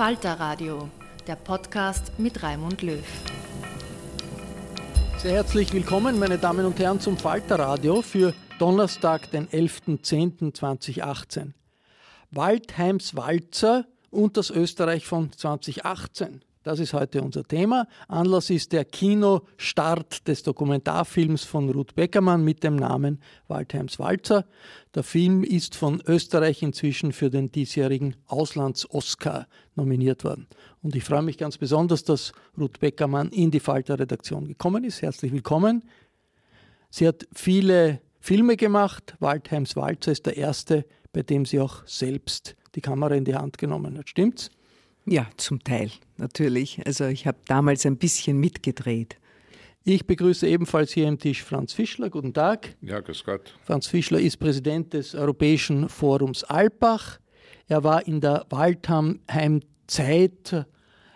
Falter Radio, der Podcast mit Raimund Löw. Sehr herzlich willkommen, meine Damen und Herren, zum Falter Radio für Donnerstag, den 11.10.2018. Waldheims Walzer und das Österreich von 2018. Das ist heute unser Thema. Anlass ist der Kinostart des Dokumentarfilms von Ruth Beckermann mit dem Namen Waldheims Walzer. Der Film ist von Österreich inzwischen für den diesjährigen Auslands-Oscar nominiert worden. Und ich freue mich ganz besonders, dass Ruth Beckermann in die Falter-Redaktion gekommen ist. Herzlich willkommen. Sie hat viele Filme gemacht. Waldheims Walzer ist der erste, bei dem sie auch selbst die Kamera in die Hand genommen hat. Stimmt's? Ja, zum Teil, natürlich. Also ich habe damals ein bisschen mitgedreht. Ich begrüße ebenfalls hier am Tisch Franz Fischler. Guten Tag. Ja, grüß Gott. Franz Fischler ist Präsident des Europäischen Forums Alpbach. Er war in der Waldheim Zeit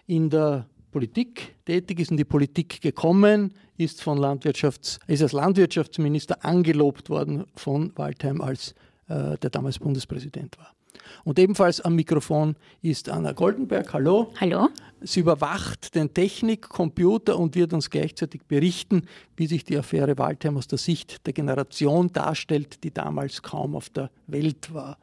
in der Politik tätig ist, in die Politik gekommen, ist, von Landwirtschafts-, ist als Landwirtschaftsminister angelobt worden von Waldheim, als äh, der damals Bundespräsident war. Und ebenfalls am Mikrofon ist Anna Goldenberg. Hallo. Hallo. Sie überwacht den Technikcomputer und wird uns gleichzeitig berichten, wie sich die Affäre Waldheim aus der Sicht der Generation darstellt, die damals kaum auf der Welt war.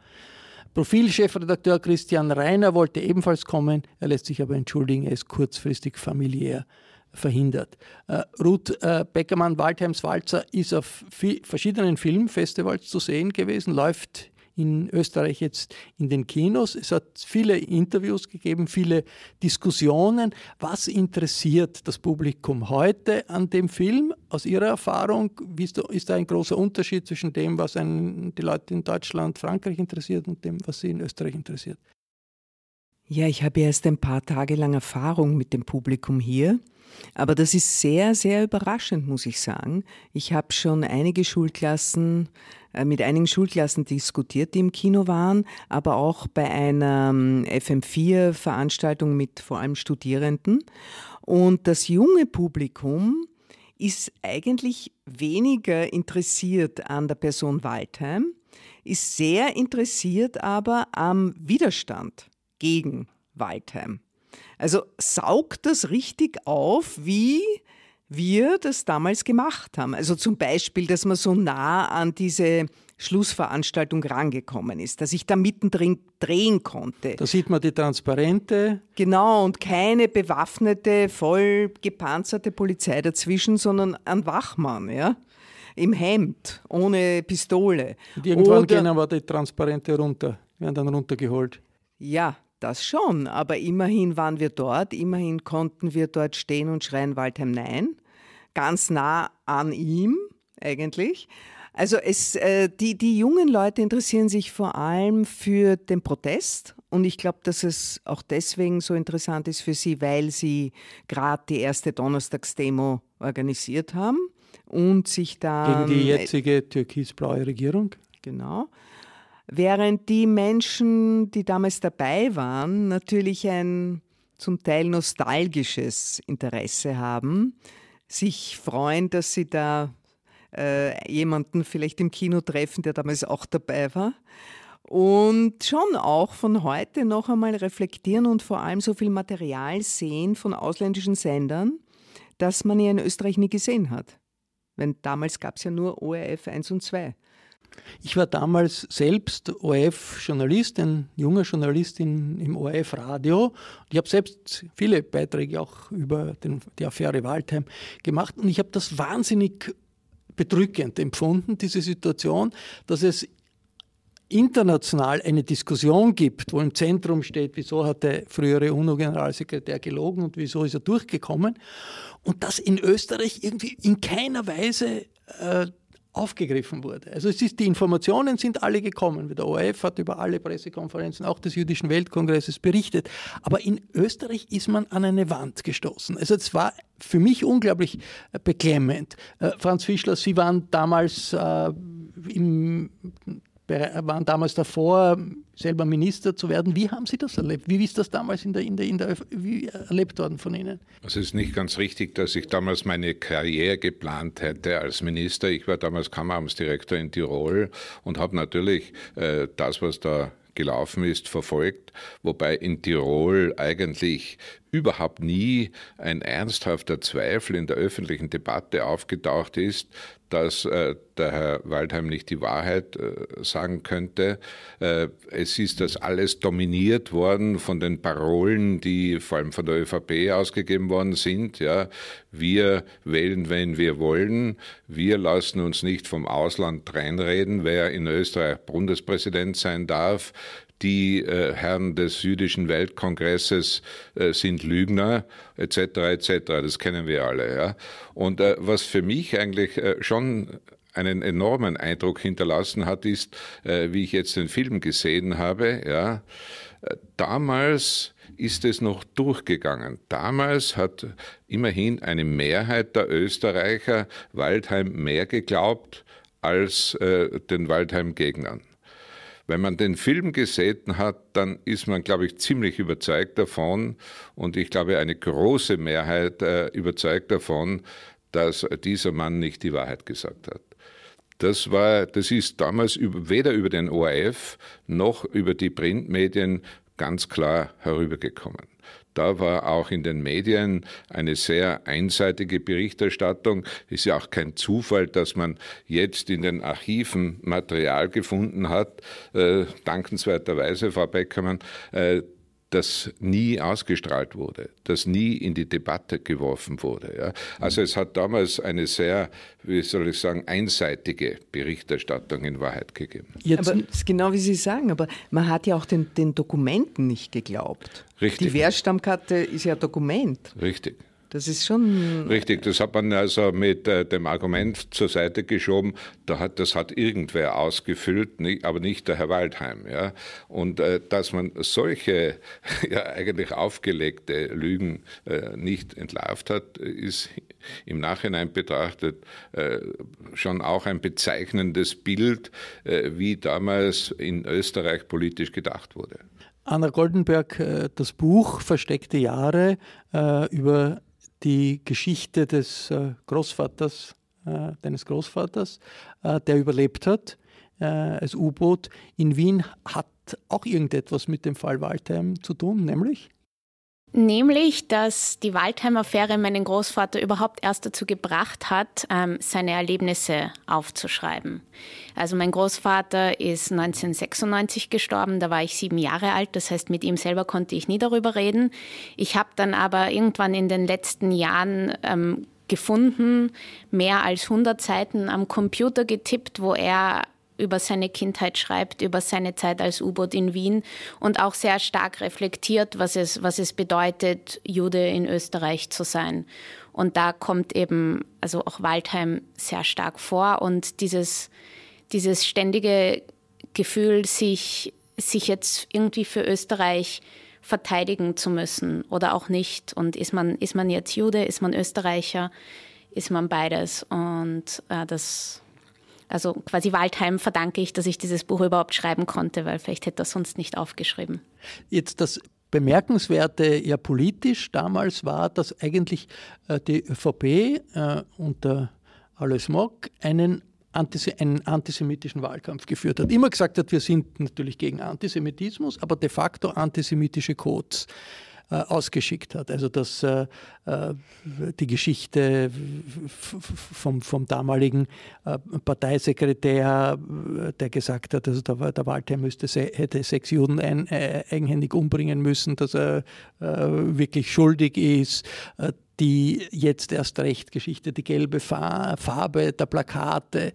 Profilchefredakteur Christian Reiner wollte ebenfalls kommen. Er lässt sich aber entschuldigen, er ist kurzfristig familiär verhindert. Uh, Ruth uh, äh, Beckermann Waldheims Walzer ist auf verschiedenen Filmfestivals zu sehen gewesen, läuft in Österreich jetzt in den Kinos. Es hat viele Interviews gegeben, viele Diskussionen. Was interessiert das Publikum heute an dem Film? Aus Ihrer Erfahrung, ist da ein großer Unterschied zwischen dem, was einen, die Leute in Deutschland, Frankreich interessiert und dem, was sie in Österreich interessiert? Ja, ich habe erst ein paar Tage lang Erfahrung mit dem Publikum hier. Aber das ist sehr, sehr überraschend, muss ich sagen. Ich habe schon einige Schulklassen, äh, mit einigen Schulklassen diskutiert, die im Kino waren, aber auch bei einer ähm, FM4-Veranstaltung mit vor allem Studierenden. Und das junge Publikum ist eigentlich weniger interessiert an der Person Waldheim, ist sehr interessiert aber am Widerstand gegen Waldheim. Also saugt das richtig auf, wie wir das damals gemacht haben. Also zum Beispiel, dass man so nah an diese Schlussveranstaltung rangekommen ist, dass ich da mittendrin drehen konnte. Da sieht man die Transparente. Genau, und keine bewaffnete, voll gepanzerte Polizei dazwischen, sondern ein Wachmann, ja. Im Hemd, ohne Pistole. Und irgendwann Oder, gehen aber die Transparente runter, werden dann runtergeholt. Ja, das schon, aber immerhin waren wir dort, immerhin konnten wir dort stehen und schreien Waldheim Nein, ganz nah an ihm eigentlich. Also es, äh, die, die jungen Leute interessieren sich vor allem für den Protest und ich glaube, dass es auch deswegen so interessant ist für sie, weil sie gerade die erste Donnerstagsdemo organisiert haben und sich da... Gegen die jetzige türkisblaue Regierung? Genau. Während die Menschen, die damals dabei waren, natürlich ein zum Teil nostalgisches Interesse haben, sich freuen, dass sie da äh, jemanden vielleicht im Kino treffen, der damals auch dabei war. Und schon auch von heute noch einmal reflektieren und vor allem so viel Material sehen von ausländischen Sendern, dass man ja in Österreich nie gesehen hat. Denn damals gab es ja nur ORF 1 und 2. Ich war damals selbst ORF-Journalist, ein junger Journalist im ORF-Radio. Ich habe selbst viele Beiträge auch über den, die Affäre Waldheim gemacht und ich habe das wahnsinnig bedrückend empfunden, diese Situation, dass es international eine Diskussion gibt, wo im Zentrum steht, wieso hat der frühere UNO-Generalsekretär gelogen und wieso ist er durchgekommen, und dass in Österreich irgendwie in keiner Weise äh, aufgegriffen wurde. Also es ist, die Informationen sind alle gekommen. Der ORF hat über alle Pressekonferenzen auch des Jüdischen Weltkongresses berichtet. Aber in Österreich ist man an eine Wand gestoßen. Also es war für mich unglaublich äh, beklemmend. Äh, Franz Fischler, Sie waren damals äh, im äh, waren damals davor, ähm, selber Minister zu werden. Wie haben Sie das erlebt? Wie ist das damals in der, in der, in der wie erlebt worden von Ihnen? Es ist nicht ganz richtig, dass ich damals meine Karriere geplant hätte als Minister. Ich war damals Kammeramtsdirektor in Tirol und habe natürlich äh, das, was da gelaufen ist, verfolgt, wobei in Tirol eigentlich überhaupt nie ein ernsthafter Zweifel in der öffentlichen Debatte aufgetaucht ist, dass äh, der Herr Waldheim nicht die Wahrheit äh, sagen könnte. Äh, es ist das alles dominiert worden von den Parolen, die vor allem von der ÖVP ausgegeben worden sind. Ja. Wir wählen, wenn wir wollen. Wir lassen uns nicht vom Ausland reinreden, wer in Österreich Bundespräsident sein darf die äh, Herren des jüdischen Weltkongresses äh, sind Lügner etc. etc. Das kennen wir alle. Ja? Und äh, was für mich eigentlich äh, schon einen enormen Eindruck hinterlassen hat, ist, äh, wie ich jetzt den Film gesehen habe, ja, damals ist es noch durchgegangen. Damals hat immerhin eine Mehrheit der Österreicher Waldheim mehr geglaubt als äh, den Waldheim-Gegnern. Wenn man den Film gesehen hat, dann ist man, glaube ich, ziemlich überzeugt davon und ich glaube, eine große Mehrheit äh, überzeugt davon, dass dieser Mann nicht die Wahrheit gesagt hat. Das, war, das ist damals weder über den ORF noch über die Printmedien ganz klar herübergekommen. Da war auch in den Medien eine sehr einseitige Berichterstattung. Ist ja auch kein Zufall, dass man jetzt in den Archiven Material gefunden hat, äh, dankenswerterweise, Frau Beckermann, äh, das nie ausgestrahlt wurde, das nie in die Debatte geworfen wurde. Ja. Also es hat damals eine sehr, wie soll ich sagen, einseitige Berichterstattung in Wahrheit gegeben. Jetzt aber ist genau wie Sie sagen, aber man hat ja auch den, den Dokumenten nicht geglaubt. Richtig. Die Wehrstammkarte ist ja Dokument. Richtig. Das ist schon. Richtig, das hat man also mit äh, dem Argument zur Seite geschoben, da hat, das hat irgendwer ausgefüllt, nicht, aber nicht der Herr Waldheim. Ja? Und äh, dass man solche ja, eigentlich aufgelegte Lügen äh, nicht entlarvt hat, ist im Nachhinein betrachtet äh, schon auch ein bezeichnendes Bild, äh, wie damals in Österreich politisch gedacht wurde. Anna Goldenberg, äh, das Buch Versteckte Jahre über die Geschichte des äh, Großvaters, äh, deines Großvaters, äh, der überlebt hat als U-Boot in Wien, hat auch irgendetwas mit dem Fall Waldheim zu tun, nämlich? Nämlich, dass die Waldheim-Affäre meinen Großvater überhaupt erst dazu gebracht hat, ähm, seine Erlebnisse aufzuschreiben. Also mein Großvater ist 1996 gestorben, da war ich sieben Jahre alt, das heißt mit ihm selber konnte ich nie darüber reden. Ich habe dann aber irgendwann in den letzten Jahren ähm, gefunden, mehr als 100 Seiten am Computer getippt, wo er über seine Kindheit schreibt, über seine Zeit als U-Boot in Wien und auch sehr stark reflektiert, was es, was es bedeutet, Jude in Österreich zu sein. Und da kommt eben also auch Waldheim sehr stark vor und dieses, dieses ständige Gefühl, sich, sich jetzt irgendwie für Österreich verteidigen zu müssen oder auch nicht. Und ist man, ist man jetzt Jude, ist man Österreicher, ist man beides. Und äh, das also quasi Waldheim verdanke ich, dass ich dieses Buch überhaupt schreiben konnte, weil vielleicht hätte er sonst nicht aufgeschrieben. Jetzt das Bemerkenswerte ja politisch damals war, dass eigentlich äh, die ÖVP äh, unter Alois Mock einen einen antisemitischen Wahlkampf geführt hat. Immer gesagt hat, wir sind natürlich gegen Antisemitismus, aber de facto antisemitische Codes äh, ausgeschickt hat. Also dass äh, äh, die Geschichte vom, vom damaligen äh, Parteisekretär, der gesagt hat, also der, der Walter müsste, hätte sechs Juden ein, äh, eigenhändig umbringen müssen, dass er äh, wirklich schuldig ist, Äh, die jetzt erst recht Geschichte, die gelbe Farbe der Plakate,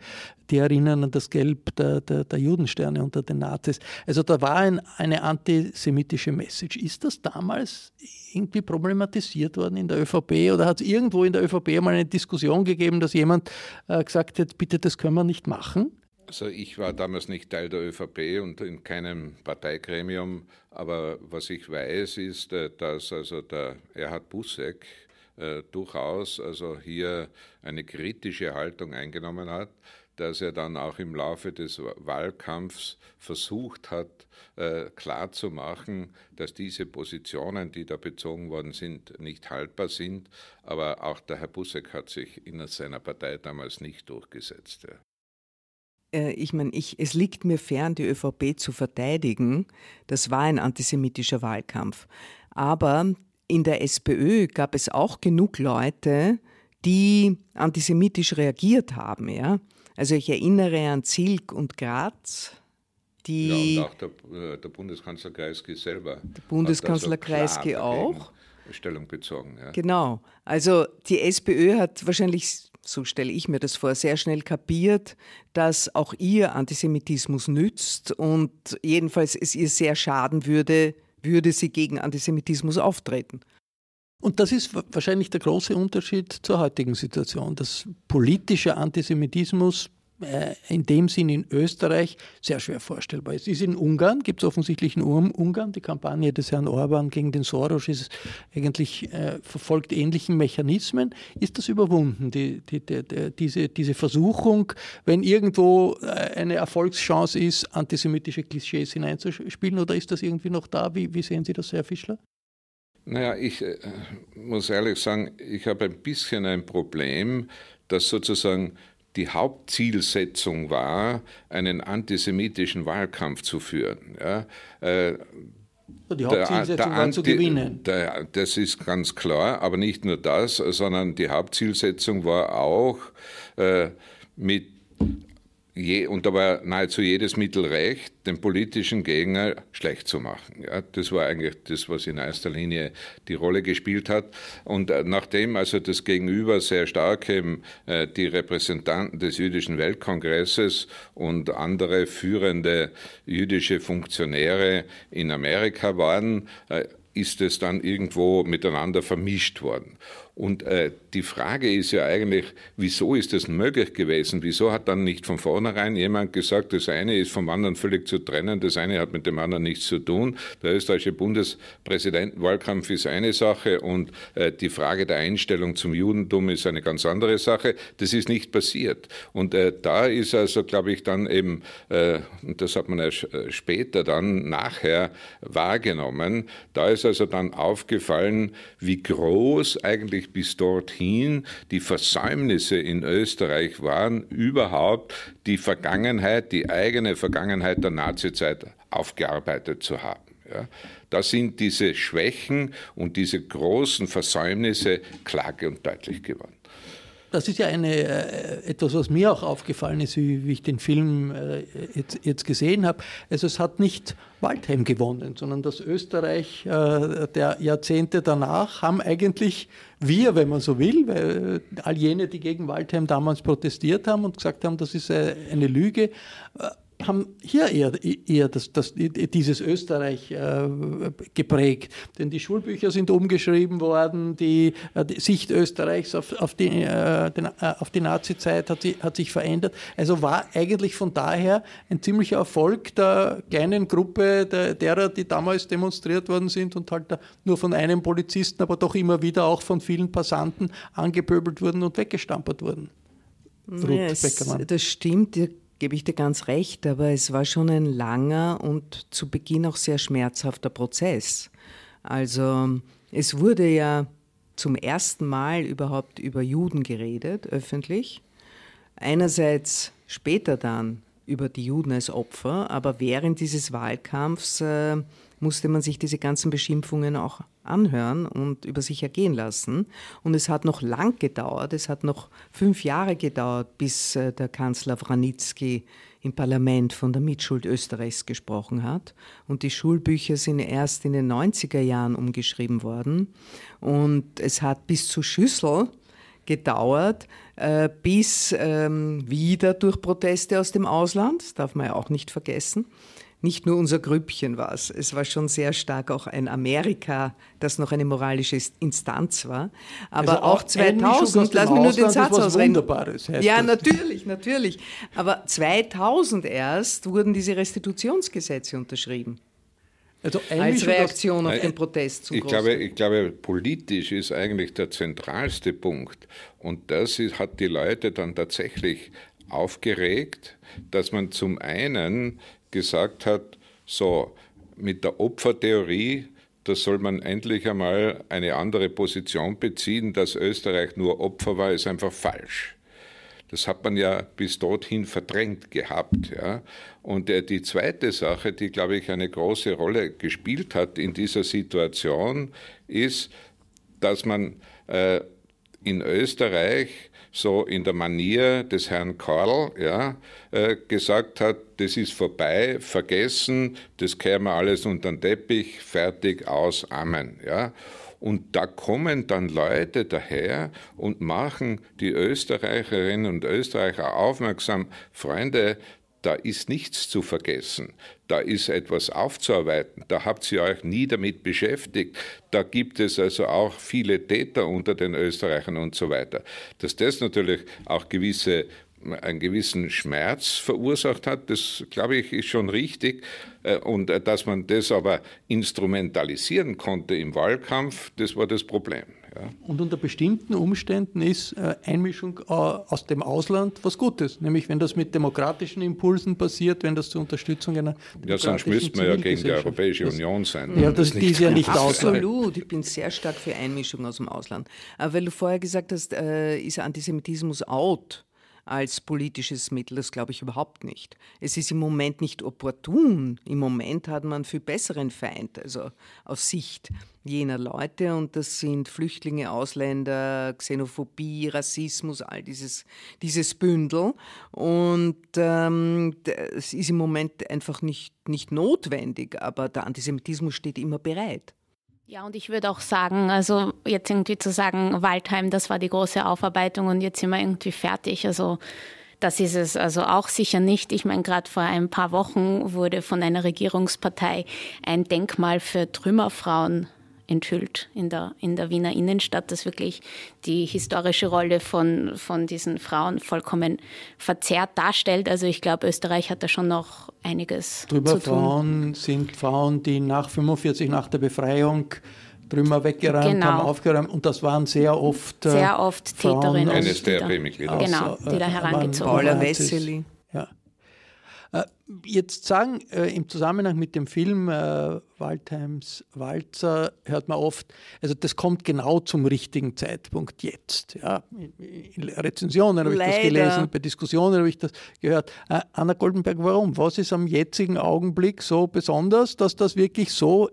die erinnern an das Gelb der, der, der Judensterne unter den Nazis. Also da war ein, eine antisemitische Message. Ist das damals irgendwie problematisiert worden in der ÖVP oder hat es irgendwo in der ÖVP mal eine Diskussion gegeben, dass jemand äh, gesagt hat, bitte, das können wir nicht machen? Also ich war damals nicht Teil der ÖVP und in keinem Parteigremium, aber was ich weiß ist, äh, dass also der Erhard Busseck, äh, durchaus also hier eine kritische Haltung eingenommen hat, dass er dann auch im Laufe des Wahlkampfs versucht hat, äh, klarzumachen, dass diese Positionen, die da bezogen worden sind, nicht haltbar sind. Aber auch der Herr Busseck hat sich in seiner Partei damals nicht durchgesetzt. Ja äh, ich meine, ich, es liegt mir fern, die ÖVP zu verteidigen. Das war ein antisemitischer Wahlkampf. Aber in der SPÖ gab es auch genug Leute, die antisemitisch reagiert haben. Ja? Also ich erinnere an Zilk und Graz. Die ja, und auch der, äh, der Bundeskanzler Kreisky selber. Der also Bundeskanzler Kreisky auch. Stellung bezogen. Ja. Genau. Also die SPÖ hat wahrscheinlich, so stelle ich mir das vor, sehr schnell kapiert, dass auch ihr Antisemitismus nützt und jedenfalls es ihr sehr schaden würde, würde sie gegen Antisemitismus auftreten. Und das ist wahrscheinlich der große Unterschied zur heutigen Situation, dass politischer Antisemitismus äh, in dem Sinn in Österreich sehr schwer vorstellbar ist. Ist in Ungarn, gibt es offensichtlich in Ungarn, die Kampagne des Herrn Orban gegen den Soros ist eigentlich äh, verfolgt ähnlichen Mechanismen. Ist das überwunden, die, die, die, diese, diese Versuchung, wenn irgendwo äh, eine Erfolgschance ist, antisemitische Klischees hineinzuspielen oder ist das irgendwie noch da? Wie, wie sehen Sie das, Herr Fischler? Naja, ich äh, muss ehrlich sagen, ich habe ein bisschen ein Problem, dass sozusagen die Hauptzielsetzung war, einen antisemitischen Wahlkampf zu führen. Ja, äh, die Hauptzielsetzung der, der war zu gewinnen. Der, das ist ganz klar, aber nicht nur das, sondern die Hauptzielsetzung war auch äh, mit je, und da war nahezu jedes Mittel recht, den politischen Gegner schlecht zu machen. Ja, das war eigentlich das, was in erster Linie die Rolle gespielt hat. Und äh, nachdem also das Gegenüber sehr stark eben, äh, die Repräsentanten des jüdischen Weltkongresses und andere führende jüdische Funktionäre in Amerika waren, äh, ist es dann irgendwo miteinander vermischt worden. Und äh, die Frage ist ja eigentlich, wieso ist das möglich gewesen? Wieso hat dann nicht von vornherein jemand gesagt, das eine ist vom anderen völlig zu trennen, das eine hat mit dem anderen nichts zu tun? Der österreichische Bundespräsidentenwahlkampf ist eine Sache und äh, die Frage der Einstellung zum Judentum ist eine ganz andere Sache. Das ist nicht passiert. Und äh, da ist also, glaube ich, dann eben, äh, und das hat man ja äh, später dann nachher wahrgenommen, da ist also dann aufgefallen, wie groß eigentlich bis dorthin Sympathien, die Versäumnisse in Österreich waren, überhaupt die Vergangenheit, die eigene Vergangenheit der Nazizeit aufgearbeitet zu haben. Ja, das sind diese Schwächen und diese großen Versäumnisse klar und deutlich geworden. Das ist ja eine, äh, etwas, was mir auch aufgefallen ist, wie, wie ich den Film äh, jetzt, jetzt, gesehen habe. Also es hat nicht Waldheim gewonnen, sondern das Österreich äh, der Jahrzehnte danach haben eigentlich wir, wenn man so will, weil äh, all jene, die gegen Waldheim damals protestiert haben und gesagt haben, das ist äh, eine Lüge, äh, haben hier eher, eher das, das, dieses Österreich äh, geprägt. Denn die Schulbücher sind umgeschrieben worden, die, äh, die Sicht Österreichs auf, auf die, äh, den, äh, auf die nazi hat, hat, sich verändert. Also war eigentlich von daher ein ziemlicher Erfolg der kleinen Gruppe der, derer, die damals demonstriert worden sind und halt nur von einem Polizisten, aber doch immer wieder auch von vielen Passanten angepöbelt wurden und weggestampert wurden. Ruth yes, Beckermann. Das stimmt gebe ich dir ganz recht, aber es war schon ein langer und zu Beginn auch sehr schmerzhafter Prozess. Also es wurde ja zum ersten Mal überhaupt über Juden geredet, öffentlich. Einerseits später dann über die Juden als Opfer, aber während dieses Wahlkampfs äh, musste man sich diese ganzen Beschimpfungen auch anhören und über sich ergehen lassen. Und es hat noch lang gedauert, es hat noch fünf Jahre gedauert, bis äh, der Kanzler Franitzky im Parlament von der Mitschuld Österreichs gesprochen hat. Und die Schulbücher sind erst in den 90er Jahren umgeschrieben worden. Und es hat bis zu Schüssel gedauert, äh, bis ähm, wieder durch Proteste aus dem Ausland, das darf man ja auch nicht vergessen, nicht nur unser Grüppchen war es, es war schon sehr stark auch ein Amerika, das noch eine moralische Instanz war. Aber also auch, auch 2000, lass mich nur den Satz ausreden. Ja, das. natürlich, natürlich. Aber 2000 erst wurden diese Restitutionsgesetze unterschrieben. Also als Reaktion auf den äh, Protest zum ich glaube, ich glaube, politisch ist eigentlich der zentralste Punkt. Und das ist, hat die Leute dann tatsächlich aufgeregt, dass man zum einen gesagt hat, so, mit der Opfertheorie, da soll man endlich einmal eine andere Position beziehen, dass Österreich nur Opfer war, ist einfach falsch. Das hat man ja bis dorthin verdrängt gehabt. Ja. Und äh, die zweite Sache, die, glaube ich, eine große Rolle gespielt hat in dieser Situation, ist, dass man äh, in Österreich so in der Manier des Herrn Karl ja, äh, gesagt hat, das ist vorbei, vergessen, das kehren wir alles unter den Teppich, fertig, aus, Amen. Ja. Und da kommen dann Leute daher und machen die Österreicherinnen und Österreicher aufmerksam, Freunde, da ist nichts zu vergessen, da ist etwas aufzuarbeiten, da habt ihr euch nie damit beschäftigt, da gibt es also auch viele Täter unter den Österreichern und so weiter. Dass das natürlich auch gewisse einen gewissen Schmerz verursacht hat, das glaube ich ist schon richtig. Äh, und äh, dass man das aber instrumentalisieren konnte im Wahlkampf, das war das Problem. Ja. Und unter bestimmten Umständen ist äh, Einmischung aus dem Ausland was Gutes, nämlich wenn das mit demokratischen Impulsen passiert, wenn das zur Unterstützung einer Ja, sonst müssten wir ja gegen die Europäische Union sein. Ja, das, das ist ja nicht Absolut, ich bin sehr stark für Einmischung aus dem Ausland. weil du vorher gesagt hast, ist Antisemitismus out als politisches Mittel, das glaube ich überhaupt nicht. Es ist im Moment nicht opportun. Im Moment hat man einen viel besseren Feind, also aus Sicht jener Leute und das sind Flüchtlinge, Ausländer, Xenophobie, Rassismus, all dieses, dieses Bündel. Und ähm, es ist im Moment einfach nicht, nicht notwendig, aber der Antisemitismus steht immer bereit. Ja, und ich würde auch sagen, also jetzt irgendwie zu sagen, Waldheim, das war die große Aufarbeitung und jetzt sind wir irgendwie fertig. Also das ist es also auch sicher nicht. Ich meine, gerade vor ein paar Wochen wurde von einer Regierungspartei ein Denkmal für Trümmerfrauen enthüllt in der, in der Wiener Innenstadt, dass wirklich die historische Rolle von, von diesen Frauen vollkommen verzerrt darstellt. Also ich glaube, Österreich hat da schon noch einiges Drüber zu tun. Frauen sind Frauen, die nach 45, nach der Befreiung Trümmer weggeräumt, genau. haben aufgeräumt und das waren sehr oft, äh, sehr oft Frauen Täterinnen. Eines der mitglieder Genau, die da äh, herangezogen wurden. Paula Wessely jetzt sagen, äh, im Zusammenhang mit dem Film äh, Waldheims Walzer hört man oft, also das kommt genau zum richtigen Zeitpunkt jetzt. Ja. In Rezensionen habe ich das gelesen, bei Diskussionen habe ich das gehört. Äh, Anna Goldenberg, warum? Was ist am jetzigen Augenblick so besonders, dass das wirklich so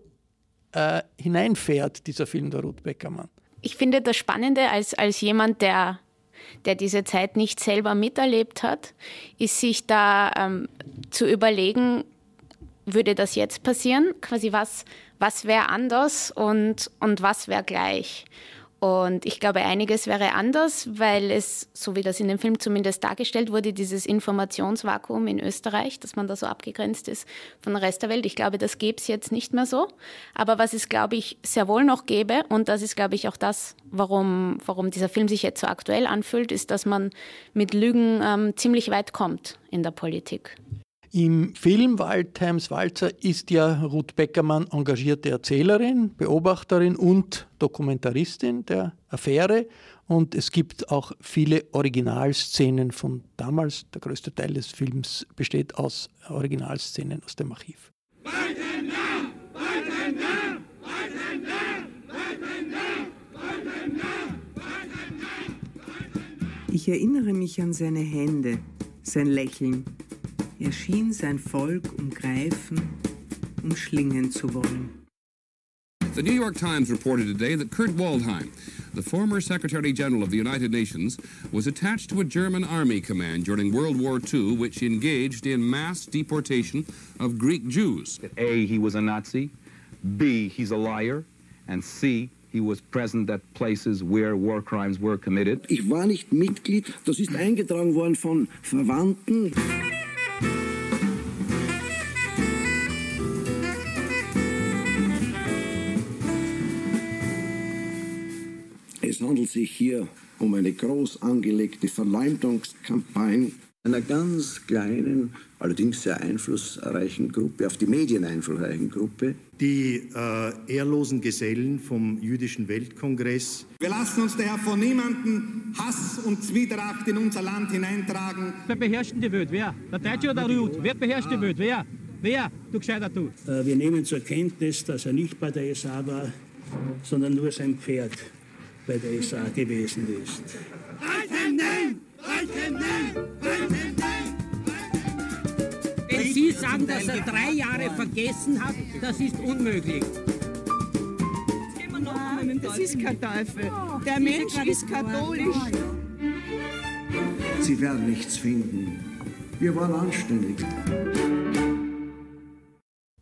äh, hineinfährt, dieser Film der Ruth Beckermann? Ich finde das Spannende als, als jemand, der der diese Zeit nicht selber miterlebt hat, ist sich da ähm, zu überlegen, würde das jetzt passieren? Quasi was, was wäre anders und, und was wäre gleich? Und ich glaube, einiges wäre anders, weil es, so wie das in dem Film zumindest dargestellt wurde, dieses Informationsvakuum in Österreich, dass man da so abgegrenzt ist von der Rest der Welt. Ich glaube, das gäbe es jetzt nicht mehr so. Aber was es, glaube ich, sehr wohl noch gäbe, und das ist, glaube ich, auch das, warum, warum dieser Film sich jetzt so aktuell anfühlt, ist, dass man mit Lügen ähm, ziemlich weit kommt in der Politik. Im Film Waldheims Walzer ist ja Ruth Beckermann engagierte Erzählerin, Beobachterin und Dokumentaristin der Affäre. Und es gibt auch viele Originalszenen von damals. Der größte Teil des Films besteht aus Originalszenen aus dem Archiv. Waldheim nah, Waldheim nah, Waldheim nah, Waldheim nah, Waldheim nah, Ich erinnere mich an seine Hände, sein Lächeln Er schien sein Volk umgreifen, umschlingen zu wollen. The New York Times reported today that Kurt Waldheim, the former Secretary General of the United Nations, was attached to a German army command during World War II, which engaged in mass deportation of Greek Jews. A, he was a Nazi. B, he's a liar. And C, he was present at places where war crimes were committed. Ich war nicht Mitglied, das ist eingetragen worden von Verwandten. handelt sich hier um eine groß angelegte Verleumdungskampagne einer ganz kleinen, allerdings sehr einflussreichen Gruppe, auf die Medien einflussreichen Gruppe. Die äh, ehrlosen Gesellen vom Jüdischen Weltkongress. Wir lassen uns daher von niemandem Hass und Zwietracht in unser Land hineintragen. Wer beherrscht die Welt? Wer? Der Deutsche oder der Jude? Wer beherrscht die Welt? Wer? Wer? Du gescheiter du. Äh, wir nehmen zur Kenntnis, dass er nicht bei der SA war, sondern nur sein Pferd bei der SA gewesen ist. Wenn Sie sagen, dass er drei Jahre vergessen hat, das ist unmöglich. das ist kein Teufel. Der Mensch ist katholisch. Sie werden nichts finden. Wir waren anständig.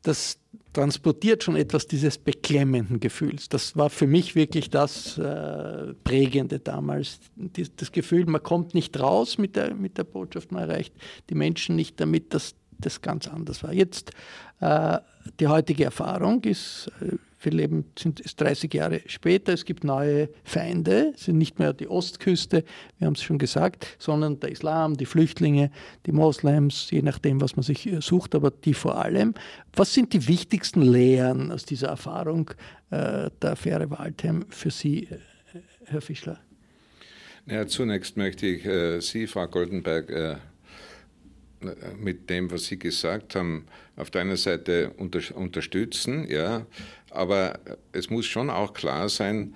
Das transportiert schon etwas dieses beklemmenden Gefühls. Das war für mich wirklich das äh, Prägende damals. Dies, das Gefühl, man kommt nicht raus mit der, mit der Botschaft, man erreicht die Menschen nicht damit, dass das ganz anders war. Jetzt, äh, die heutige Erfahrung ist, äh, viele eben sind es 30 Jahre später, es gibt neue Feinde, es sind nicht mehr die Ostküste, wir haben es schon gesagt, sondern der Islam, die Flüchtlinge, die Moslems, je nachdem, was man sich äh, sucht, aber die vor allem. Was sind die wichtigsten Lehren aus dieser Erfahrung äh, der Affäre Waldheim für Sie, äh, Herr Fischler? Ja, zunächst möchte ich äh, Sie, Frau Goldenberg, äh, mit dem, was Sie gesagt haben, auf der einen Seite unter, unterstützen, ja, aber es muss schon auch klar sein,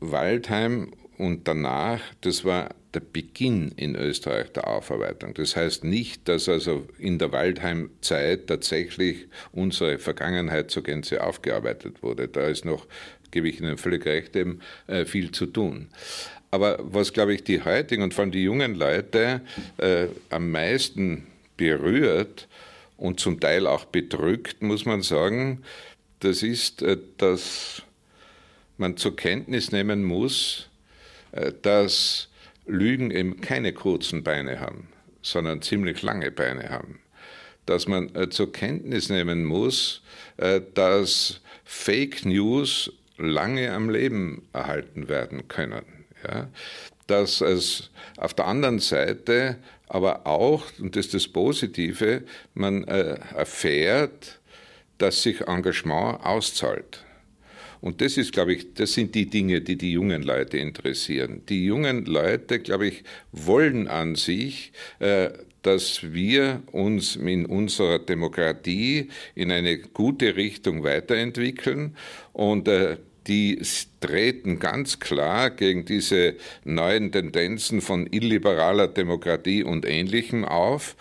Waldheim und danach, das war der Beginn in Österreich der Aufarbeitung. Das heißt nicht, dass also in der Waldheim-Zeit tatsächlich unsere Vergangenheit zur Gänze aufgearbeitet wurde. Da ist noch, gebe ich Ihnen völlig recht, eben, äh, viel zu tun. Aber was, glaube ich, die heutigen und vor allem die jungen Leute äh, am meisten berührt und zum Teil auch bedrückt, muss man sagen, das ist, äh, dass man zur Kenntnis nehmen muss, äh, dass Lügen eben keine kurzen Beine haben, sondern ziemlich lange Beine haben. Dass man äh, zur Kenntnis nehmen muss, äh, dass Fake News lange am Leben erhalten werden können. Ja? Dass es auf der anderen Seite aber auch, und das ist das Positive, man äh, erfährt, dass sich Engagement auszahlt. Und das ist, glaube ich, das sind die Dinge, die die jungen Leute interessieren. Die jungen Leute, glaube ich, wollen an sich, äh, dass wir uns in unserer Demokratie in eine gute Richtung weiterentwickeln und äh, die treten ganz klar gegen diese neuen Tendenzen von illiberaler Demokratie und Ähnlichem auf.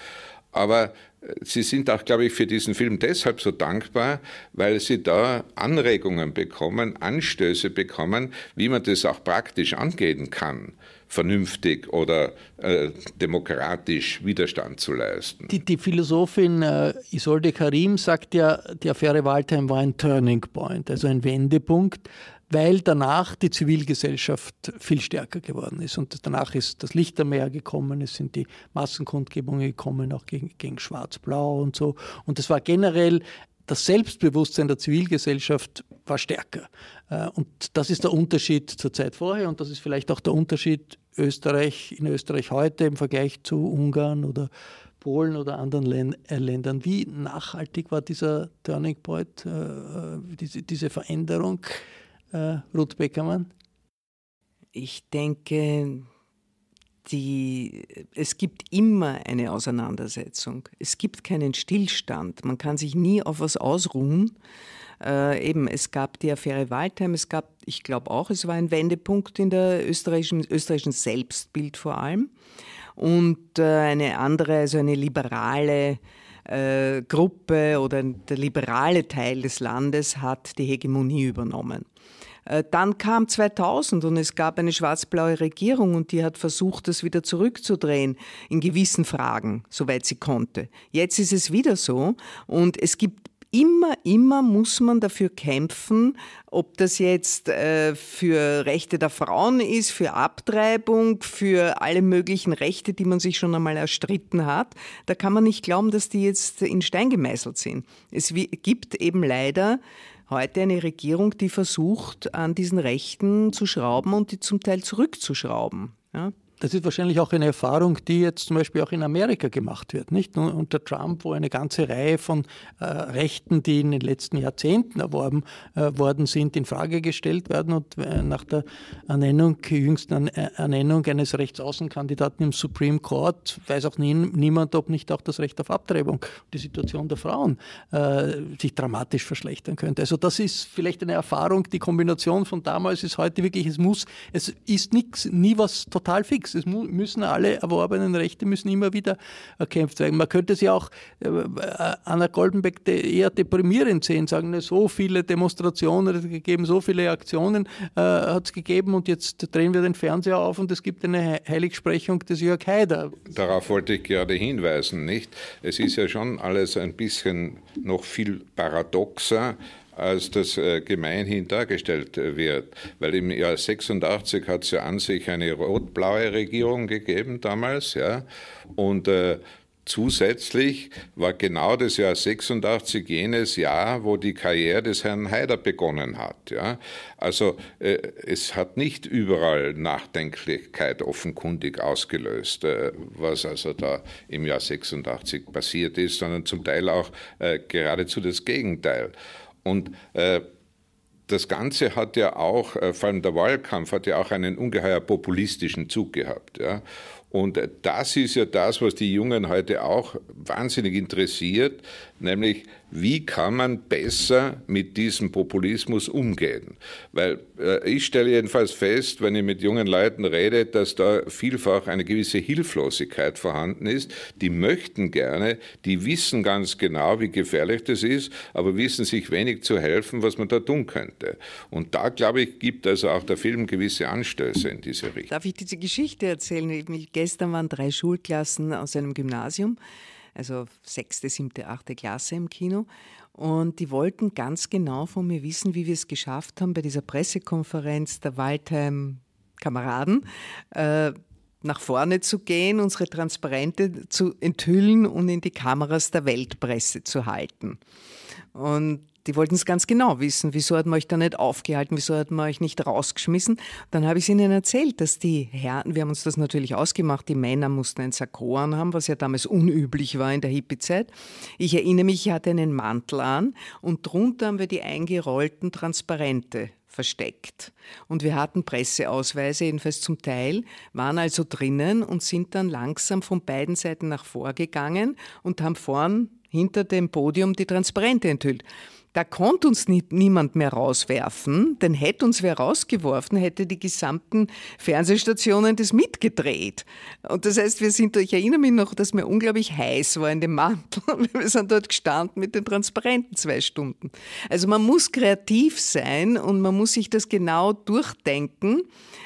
Aber Sie sind auch, glaube ich, für diesen Film deshalb so dankbar, weil Sie da Anregungen bekommen, Anstöße bekommen, wie man das auch praktisch angehen kann, vernünftig oder äh, demokratisch Widerstand zu leisten. Die, die Philosophin äh, Isolde Karim sagt ja, die Affäre Waldheim war ein Turning Point, also ein Wendepunkt, weil danach die Zivilgesellschaft viel stärker geworden ist. Und danach ist das Lichtermeer gekommen, es sind die Massenkundgebungen gekommen, auch gegen, gegen Schwarz-Blau und so. Und es war generell das Selbstbewusstsein der Zivilgesellschaft war stärker. Äh, und das ist der Unterschied zur Zeit vorher und das ist vielleicht auch der Unterschied Österreich in Österreich heute im Vergleich zu Ungarn oder Polen oder anderen äh, Ländern. Wie nachhaltig war dieser Turning Point, äh, diese Veränderung? äh, Ruth Beckermann? Ich denke, die, es gibt immer eine Auseinandersetzung. Es gibt keinen Stillstand. Man kann sich nie auf was ausruhen. Äh, eben, es gab die Affäre Waldheim, es gab, ich glaube auch, es war ein Wendepunkt in der österreichischen, österreichischen Selbstbild vor allem. Und äh, eine andere, also eine liberale äh, Gruppe oder der liberale Teil des Landes hat die Hegemonie übernommen. Äh, dann kam 2000 und es gab eine schwarz-blaue Regierung und die hat versucht, das wieder zurückzudrehen in gewissen Fragen, soweit sie konnte. Jetzt ist es wieder so und es gibt immer, immer muss man dafür kämpfen, ob das jetzt äh, für Rechte der Frauen ist, für Abtreibung, für alle möglichen Rechte, die man sich schon einmal erstritten hat. Da kann man nicht glauben, dass die jetzt in Stein gemeißelt sind. Es gibt eben leider heute eine Regierung, die versucht, an diesen Rechten zu schrauben und die zum Teil zurückzuschrauben. Ja? das ist wahrscheinlich auch eine Erfahrung, die jetzt zum Beispiel auch in Amerika gemacht wird, nicht nur unter Trump, wo eine ganze Reihe von äh, Rechten, die in den letzten Jahrzehnten erworben äh, worden sind, in Frage gestellt werden und äh, nach der Ernennung, jüngsten Ernennung eines Rechtsaußenkandidaten im Supreme Court weiß auch nie, niemand, ob nicht auch das Recht auf Abtreibung, die Situation der Frauen äh, sich dramatisch verschlechtern könnte. Also das ist vielleicht eine Erfahrung, die Kombination von damals ist heute wirklich, es muss, es ist nichts, nie was total fix nichts. Es müssen alle erworbenen Rechte müssen immer wieder äh, erkämpft werden. Man könnte es ja auch äh, äh, Anna Goldenbeck eher deprimierend sehen, sagen, so viele Demonstrationen hat es gegeben, so viele Aktionen äh, hat es gegeben und jetzt drehen wir den Fernseher auf und es gibt eine Heiligsprechung des Jörg Haider. Darauf wollte ich gerade hinweisen, nicht? Es ist ja schon alles ein bisschen noch viel paradoxer als das äh, gemeinhin dargestellt äh, wird. Weil im Jahr 86 hat es ja an sich eine rot-blaue Regierung gegeben damals, ja, und äh, Zusätzlich war genau das Jahr 86 jenes Jahr, wo die Karriere des Herrn Haider begonnen hat. Ja? Also äh, es hat nicht überall Nachdenklichkeit offenkundig ausgelöst, äh, was also da im Jahr 86 passiert ist, sondern zum Teil auch äh, geradezu das Gegenteil. Und äh, das Ganze hat ja auch, äh, vor allem der Wahlkampf hat ja auch einen ungeheuer populistischen Zug gehabt. Ja. Und äh, das ist ja das, was die Jungen heute auch wahnsinnig interessiert, nämlich wie kann man besser mit diesem Populismus umgehen? Weil äh, ich stelle jedenfalls fest, wenn ich mit jungen Leuten rede, dass da vielfach eine gewisse Hilflosigkeit vorhanden ist. Die möchten gerne, die wissen ganz genau, wie gefährlich das ist, aber wissen sich wenig zu helfen, was man da tun könnte. Und da, glaube ich, gibt also auch der Film gewisse Anstöße in diese Richtung. Darf ich diese Geschichte erzählen? Gestern waren drei Schulklassen aus einem Gymnasium also sechste, siebte, achte Klasse im Kino. Und die wollten ganz genau von mir wissen, wie wir es geschafft haben, bei dieser Pressekonferenz der Waldheim-Kameraden äh, nach vorne zu gehen, unsere Transparente zu enthüllen und in die Kameras der Weltpresse zu halten. Und die wollten es ganz genau wissen. Wieso hat man euch da nicht aufgehalten? Wieso hat man euch nicht rausgeschmissen? Dann habe ich es ihnen erzählt, dass die Herren, wir haben uns das natürlich ausgemacht, die Männer mussten ein Sakko anhaben, was ja damals unüblich war in der Hippie-Zeit. Ich erinnere mich, ich hatte einen Mantel an und drunter haben wir die eingerollten Transparente versteckt. Und wir hatten Presseausweise, jedenfalls zum Teil, waren also drinnen und sind dann langsam von beiden Seiten nach vorgegangen und haben vorn hinter dem Podium die Transparente enthüllt. Da konnte uns nie, niemand mehr rauswerfen, denn hätte uns wer rausgeworfen, hätte die gesamten Fernsehstationen das mitgedreht. Und das heißt, wir sind, ich erinnere mich noch, dass mir unglaublich heiß war in dem Mantel. Wir sind dort gestanden mit den Transparenten zwei Stunden. Also man muss kreativ sein und man muss sich das genau durchdenken,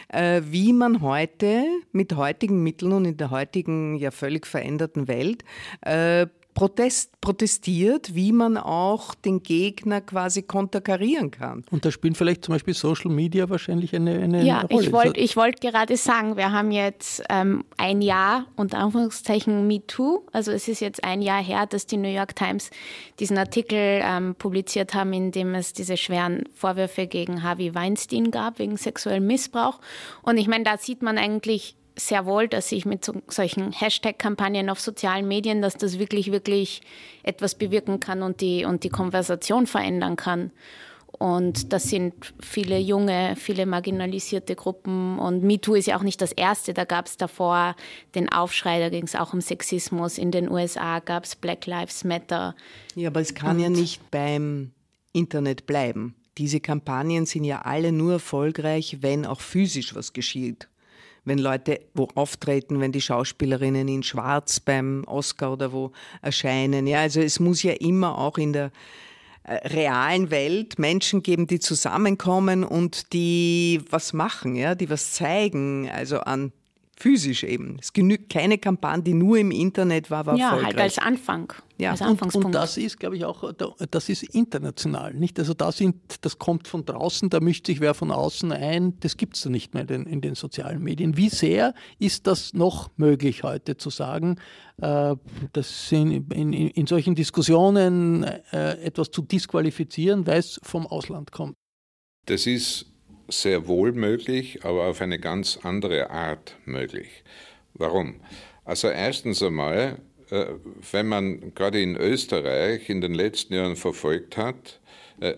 äh, wie man heute mit heutigen Mitteln und in der heutigen ja völlig veränderten Welt äh, Protest, protestiert, wie man auch den Gegner quasi konterkarieren kann. Und da spielen vielleicht zum Beispiel Social Media wahrscheinlich eine, eine ja, Rolle. Ja, ich wollte wollt gerade sagen, wir haben jetzt ähm, ein Jahr unter Anführungszeichen MeToo, also es ist jetzt ein Jahr her, dass die New York Times diesen Artikel ähm, publiziert haben, in dem es diese schweren Vorwürfe gegen Harvey Weinstein gab wegen sexuellem Missbrauch. Und ich meine, da sieht man eigentlich, sehr wohl, dass ich mit so, solchen Hashtag-Kampagnen auf sozialen Medien, dass das wirklich, wirklich etwas bewirken kann und die, und die Konversation verändern kann. Und das sind viele junge, viele marginalisierte Gruppen. Und MeToo ist ja auch nicht das erste. Da gab es davor den Aufschrei, da ging es auch um Sexismus. In den USA gab es Black Lives Matter. Ja, aber es kann Und ja nicht beim Internet bleiben. Diese Kampagnen sind ja alle nur erfolgreich, wenn auch physisch was geschieht wenn Leute wo auftreten, wenn die Schauspielerinnen in Schwarz beim Oscar oder wo erscheinen. Ja, also es muss ja immer auch in der äh, realen Welt Menschen geben, die zusammenkommen und die was machen, ja, die was zeigen, also an Physisch eben. Es genügt keine Kampagne, die nur im Internet war, war ja, erfolgreich. Ja, halt als Anfang. Ja. Als Anfangspunkt. Und, und das ist, glaube ich, auch, das ist international, nicht? Also da sind, das kommt von draußen, da mischt sich wer von außen ein, das gibt es nicht mehr in den, in den, sozialen Medien. Wie sehr ist das noch möglich heute zu sagen, äh, das in, in, in, solchen Diskussionen äh, etwas zu disqualifizieren, weil es vom Ausland kommt? Das ist sehr wohl möglich, aber auf eine ganz andere Art möglich. Warum? Also erstens einmal, äh, wenn man gerade in Österreich in den letzten Jahren verfolgt hat, äh,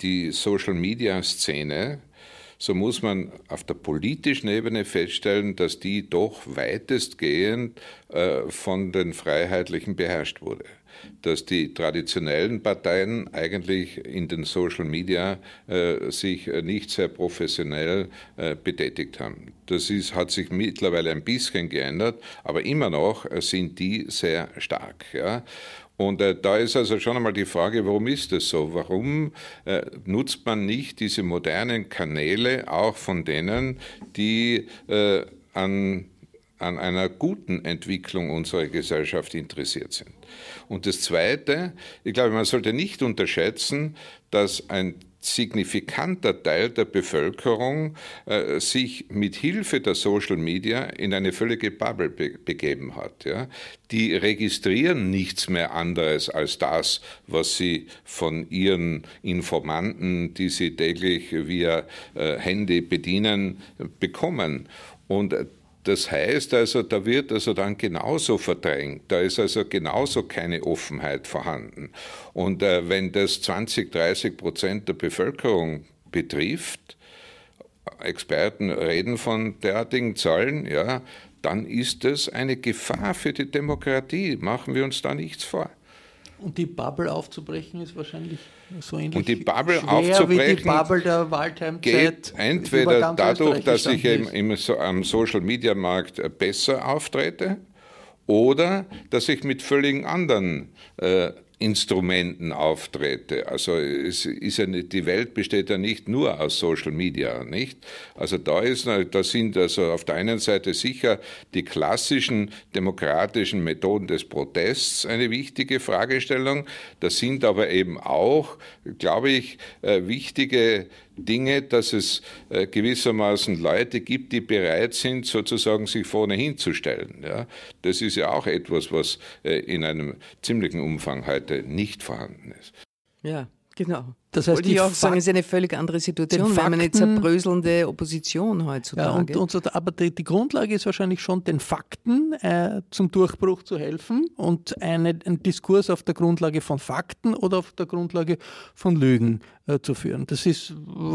die Social-Media-Szene, so muss man auf der politischen Ebene feststellen, dass die doch weitestgehend äh, von den Freiheitlichen beherrscht wurde dass die traditionellen Parteien eigentlich in den Social Media äh, sich äh, nicht sehr professionell äh, betätigt haben. Das ist, hat sich mittlerweile ein bisschen geändert, aber immer noch äh, sind die sehr stark. Ja. Und äh, da ist also schon einmal die Frage, warum ist das so? Warum äh, nutzt man nicht diese modernen Kanäle auch von denen, die äh, an, an einer guten Entwicklung unserer Gesellschaft interessiert sind? Und das Zweite, ich glaube, man sollte nicht unterschätzen, dass ein signifikanter Teil der Bevölkerung äh, sich mit Hilfe der Social Media in eine völlige Bubble be begeben hat. Ja? Die registrieren nichts mehr anderes als das, was sie von ihren Informanten, die sie täglich via äh, Handy bedienen, bekommen. Und das heißt also, da wird also dann genauso verdrängt, da ist also genauso keine Offenheit vorhanden. Und äh, wenn das 20, 30 Prozent der Bevölkerung betrifft, Experten reden von derartigen Zahlen, ja, dann ist das eine Gefahr für die Demokratie. Machen wir uns da nichts vor. Und die Bubble aufzubrechen ist wahrscheinlich so ähnlich. Und die Bubble aufzubrechen wie die Bubble der Waldheim geht entweder dadurch, dass ich im, im so, am Social Media Markt äh, besser auftrete oder dass ich mit völlig anderen äh, Instrumenten auftrete. Also es ist ja nicht, die Welt besteht ja nicht nur aus Social Media, nicht? Also da ist, da sind also auf der einen Seite sicher die klassischen demokratischen Methoden des Protests eine wichtige Fragestellung. Das sind aber eben auch, glaube ich, äh, wichtige Dinge, dass es äh, gewissermaßen Leute gibt, die bereit sind, sozusagen sich vorne hinzustellen. Ja? Das ist ja auch etwas, was äh, in einem ziemlichen Umfang heute nicht vorhanden ist. Ja, Genau. Das heißt, Wollte ich auch sagen, es ist eine völlig andere Situation, weil man eine zerbröselnde Opposition heutzutage. Ja, und, und, aber die, die, Grundlage ist wahrscheinlich schon, den Fakten äh, zum Durchbruch zu helfen und eine, einen Diskurs auf der Grundlage von Fakten oder auf der Grundlage von Lügen äh, zu führen. Das ist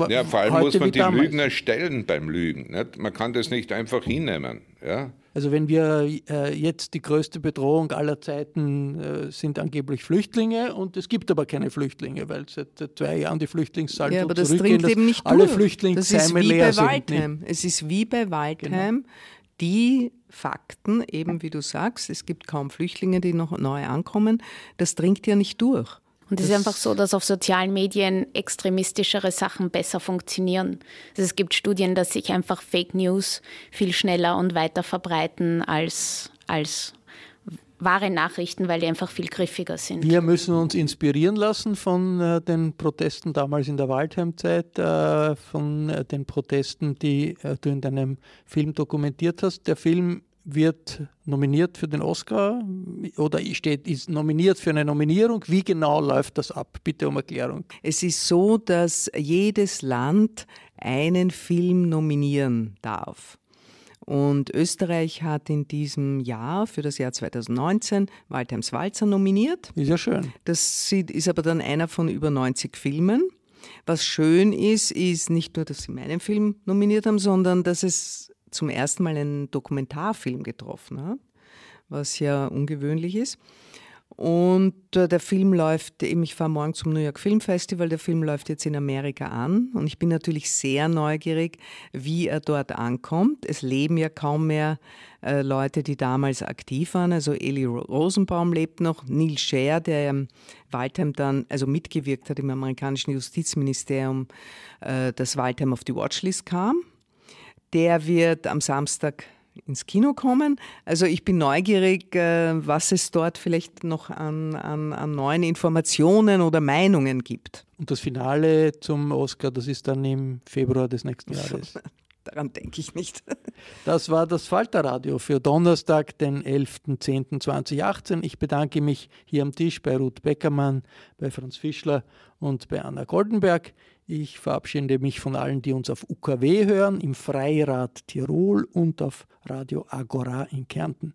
Ja, vor allem muss man die damals. Lügen erstellen beim Lügen. Nicht? Man kann das nicht einfach hinnehmen. Ja? Also wenn wir äh, jetzt die größte Bedrohung aller Zeiten äh, sind angeblich Flüchtlinge und es gibt aber keine Flüchtlinge, weil seit äh, zwei Jahren die Flüchtlingszahlen ja, so aber das dringt eben nicht alle Flüchtlingsheime leer sind. Nicht? Es ist wie bei Waldheim. Genau. Die Fakten, eben wie du sagst, es gibt kaum Flüchtlinge, die noch neu ankommen, das dringt ja nicht durch. Und es ist einfach so, dass auf sozialen Medien extremistischere Sachen besser funktionieren. Also es gibt Studien, dass sich einfach Fake News viel schneller und weiter verbreiten als, als wahre Nachrichten, weil die einfach viel griffiger sind. Wir müssen uns inspirieren lassen von äh, den Protesten damals in der Waldheimzeit, äh, von äh, den Protesten, die äh, du in deinem Film dokumentiert hast. Der Film wird nominiert für den Oscar oder steht, ist nominiert für eine Nominierung. Wie genau läuft das ab? Bitte um Erklärung. Es ist so, dass jedes Land einen Film nominieren darf. Und Österreich hat in diesem Jahr, für das Jahr 2019, Waldheims Walzer nominiert. Ist ja schön. Das ist aber dann einer von über 90 Filmen. Was schön ist, ist nicht nur, dass sie meinen Film nominiert haben, sondern dass es zum ersten Mal einen Dokumentarfilm getroffen hat, was ja ungewöhnlich ist. Und äh, der Film läuft, ich fahre morgen zum New York Film Festival, der Film läuft jetzt in Amerika an und ich bin natürlich sehr neugierig, wie er dort ankommt. Es leben ja kaum mehr äh, Leute, die damals aktiv waren. Also Eli Rosenbaum lebt noch, Neil Scher, der im Waldheim dann, also mitgewirkt hat im amerikanischen Justizministerium, äh, dass Waldheim auf die Watchlist kam der wird am Samstag ins Kino kommen. Also ich bin neugierig, äh, was es dort vielleicht noch an, an, an, neuen Informationen oder Meinungen gibt. Und das Finale zum Oscar, das ist dann im Februar des nächsten Jahres. Daran denke ich nicht. Das war das Falterradio für Donnerstag, den 11.10.2018. Ich bedanke mich hier am Tisch bei Ruth Beckermann, bei Franz Fischler und bei Anna Goldenberg. Ich verabschiede mich von allen, die uns auf UKW hören, im Freirad Tirol und auf Radio Agora in Kärnten.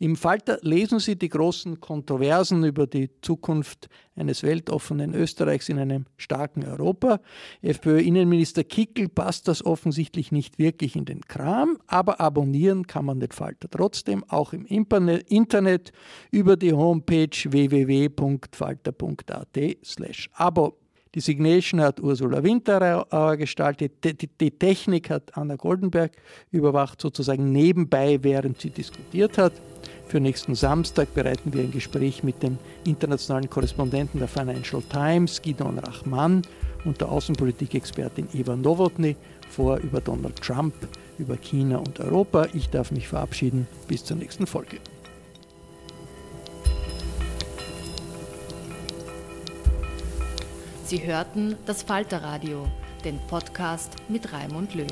Im Falter lesen Sie die großen Kontroversen über die Zukunft eines weltoffenen Österreichs in einem starken Europa. FPÖ-Innenminister Kickel passt das offensichtlich nicht wirklich in den Kram, aber abonnieren kann man den Falter trotzdem, auch im Internet über die Homepage www.falter.at/abo. Die Signation hat Ursula Winterauer äh, äh, gestaltet, die, die, die Technik hat Anna Goldenberg überwacht, sozusagen nebenbei, während sie diskutiert hat. Für nächsten Samstag bereiten wir ein Gespräch mit dem internationalen Korrespondenten der Financial Times, Gidon Rachman, und der Außenpolitikexpertin Eva Nowotny vor über Donald Trump, über China und Europa. Ich darf mich verabschieden. Bis zur nächsten Folge. Sie hörten das Falterradio, den Podcast mit Raimund Löw.